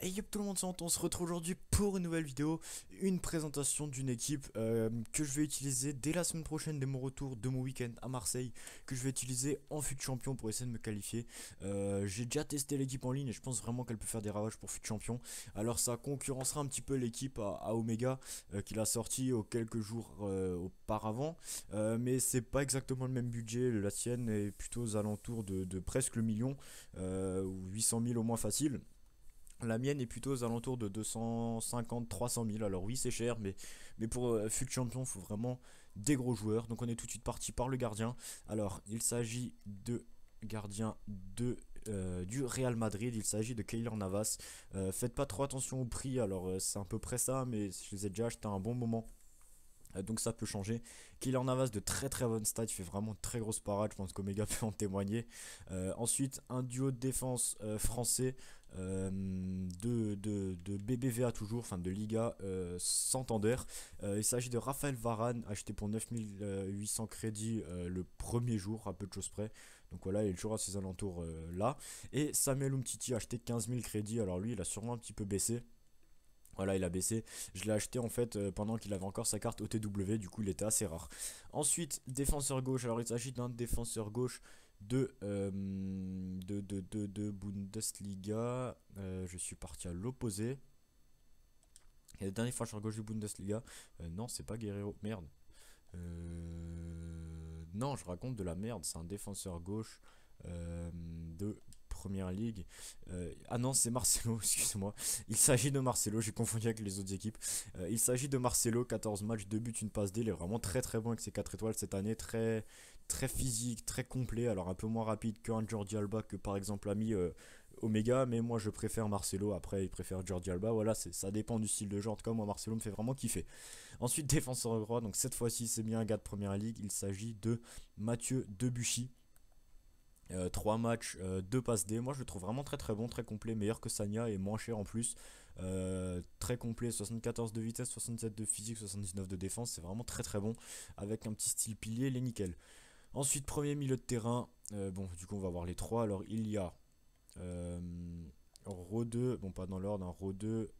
Hey yo tout le monde, on se retrouve aujourd'hui pour une nouvelle vidéo, une présentation d'une équipe euh, que je vais utiliser dès la semaine prochaine, dès mon retour de mon week-end à Marseille, que je vais utiliser en fut champion pour essayer de me qualifier. Euh, j'ai déjà testé l'équipe en ligne et je pense vraiment qu'elle peut faire des ravages pour fut champion. Alors ça concurrencera un petit peu l'équipe à, Omega euh, qu'il a sorti au quelques jours auparavant, mais c'est pas exactement le même budget, la sienne est plutôt aux alentours de, de presque le million, ou 800 000 au moins facile. La mienne est plutôt aux alentours de 250-300 000. Alors oui, c'est cher, mais, mais pour euh, fut champion, il faut vraiment des gros joueurs. Donc on est tout de suite parti par le gardien. Alors il s'agit de gardien de, euh, du Real Madrid, il s'agit de Keylor Navas. Euh, faites pas trop attention au prix, alors c'est à peu près ça, mais je les ai déjà achetés à un bon moment. Euh, donc ça peut changer. en Navas de très très bonne stats, il fait vraiment très grosse parade, je pense qu'Omega peut en témoigner. Euh, ensuite, un duo de défense euh, français de, BBVA toujours, enfin de Liga Santander. il s'agit de Raphaël Varane, acheté pour 9800 crédits le premier jour, à peu de choses près. Donc voilà, il est toujours à ses alentours là. Et Samuel Umtiti, acheté 15 000 crédits, alors lui il a sûrement un petit peu baissé. Voilà, il a baissé. Je l'ai acheté en fait euh, pendant qu'il avait encore sa carte OTW, du coup il était assez rare. Ensuite, défenseur gauche. Alors il s'agit d'un défenseur gauche de, euh, de, de, de, Bundesliga. Euh, je suis parti à l'opposé. Et le dernier défenseur gauche du Bundesliga. non, c'est pas Guerrero. Merde. non, je raconte de la merde. C'est un défenseur gauche de première ligue. Euh, ah non, c'est Marcelo, excusez-moi. Il s'agit de Marcelo, j'ai confondu avec les autres équipes. Euh, il s'agit de Marcelo, 14 matchs, 2 buts, une passe D. Il est vraiment très très bon avec ses 4 étoiles cette année. Très, très physique, très complet. Alors un peu moins rapide qu'un Jordi Alba que par exemple l'ami euh, Omega. Mais moi je préfère Marcelo. Après, il préfère Jordi Alba. Voilà, ça dépend du style de genre. cas moi, Marcelo me fait vraiment kiffer. Ensuite, défenseur droit. Donc cette fois-ci, c'est bien un gars de première ligue. Il s'agit de Mathieu Debuchy. 3 euh, matchs, 2 euh, passes D. Moi, je le trouve vraiment très très bon, très complet, meilleur que Sanya et moins cher en plus. Euh, très complet, 74 de vitesse, 67 de physique, 79 de défense. C'est vraiment très très bon avec un petit style pilier, les nickel. Ensuite, premier milieu de terrain. bon, du coup, on va voir les 3 Alors, il y a 2 bon, pas dans l'ordre, un hein. 2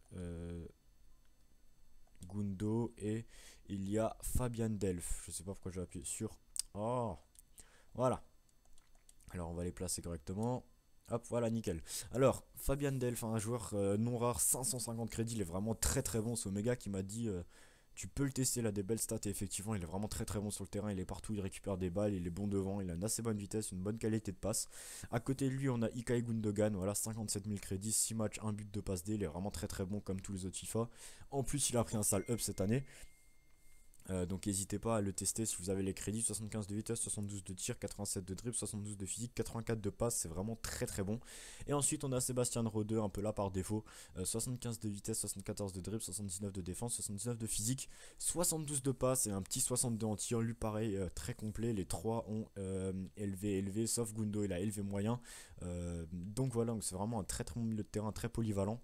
Gundo et il y a Fabian Delph. Je sais pas pourquoi j'ai appuyé sur. Oh! Voilà, alors on va les placer correctement. Hop, voilà, nickel. Alors, Fabian Delph, un joueur euh, non rare, 550 crédits, il est vraiment très très bon. Ce Omega, qui m'a dit, euh, tu peux le tester, il a des belles stats. Et effectivement, il est vraiment très très bon sur le terrain. Il est partout, il récupère des balles, il est bon devant, il a une assez bonne vitesse, une bonne qualité de passe. À côté de lui, on a Ikai Gundogan, voilà, 57 000 crédits, 6 matchs, 1 but de passe D. Il est vraiment très très bon comme tous les autres FIFA. En plus, il a pris un sale up cette année. Euh, donc n'hésitez pas à le tester si vous avez les crédits 75 de vitesse, 72 de tir, 87 de dribble, 72 de physique, 84 de passe, c'est vraiment très très bon. Et ensuite on a Sébastien Rodeux un peu là par défaut, 75 euh, de vitesse, 74 de dribble, 79 de défense, 79 de physique, 72 de passe et un petit 62 en tir, lui pareil euh, très complet, les trois ont élevé élevé sauf Gundo il a élevé moyen. donc voilà, c'est vraiment un très très bon milieu de terrain, très polyvalent.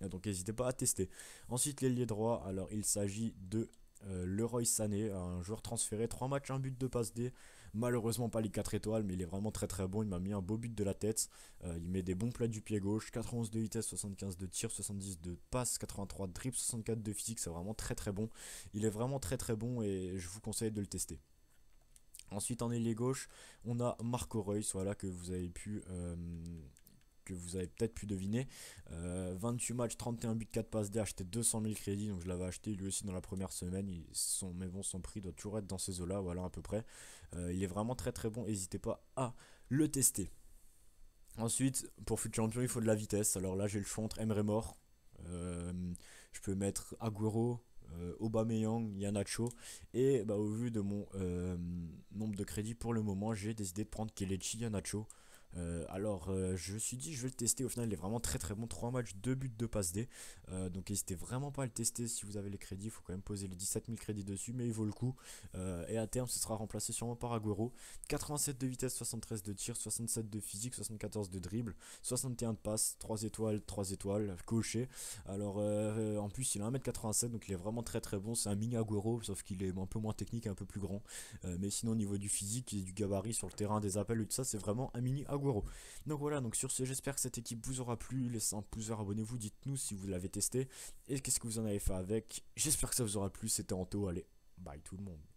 Donc n'hésitez pas à tester. Ensuite l'ailier droit, alors il s'agit de euh, Leroy Sané, un joueur transféré, 3 matchs, 1 but de passe D. Malheureusement pas les 4 étoiles, mais il est vraiment très très bon. Il m'a mis un beau but de la tête. Euh, il met des bons plats du pied gauche, 91 de vitesse, 75 de tir, 70 de passe, 83 de drip, 64 de physique. C'est vraiment très très bon. Il est vraiment très très bon et je vous conseille de le tester. Ensuite en ailier gauche, on a Marco Reus, voilà que vous avez pu euh, vous avez peut-être pu deviner. 28 euh, matchs, 31 buts, 4 passes D, acheté 200 000 crédits, donc je l'avais acheté lui aussi dans la première semaine. Ils sont, mais bon, son prix doit toujours être dans ces eaux-là, voilà à peu près. Euh, il est vraiment très très bon, n'hésitez pas à le tester. Ensuite, pour futur Champion, il faut de la vitesse. Alors là, j'ai le choix entre Mort. Euh, je peux mettre Agüero, Obameyang Aubameyang, Yanacho. Et bah, au vu de mon nombre de crédits pour le moment, j'ai décidé de prendre Kelechi Yanacho. Euh, alors, euh, je suis dit, je vais le tester. Au final, il est vraiment très très bon. 3 matchs, 2 buts, de passes D. Euh, donc, n'hésitez vraiment pas à le tester. Si vous avez les crédits, il faut quand même poser les 17 000 crédits dessus, mais il vaut le coup. et à terme, ce sera remplacé sûrement par Aguero. 87 de vitesse, 73 de tir, 67 de physique, 74 de dribble, 61 de passe, 3 étoiles, 3 étoiles, coché. Alors, en plus, il a 1m87, donc il est vraiment très très bon. C'est un mini Aguero, sauf qu'il est un peu moins technique un peu plus grand. mais sinon, au niveau du physique et du gabarit sur le terrain, des appels et tout ça, c'est vraiment un mini Aguero. Donc voilà, donc sur ce, j'espère que cette équipe vous aura plu. Laissez un pouce abonnez-vous, dites-nous si vous l'avez testé et qu'est-ce que vous en avez fait avec. J'espère que ça vous aura plu. C'était Anto, allez, bye tout le monde.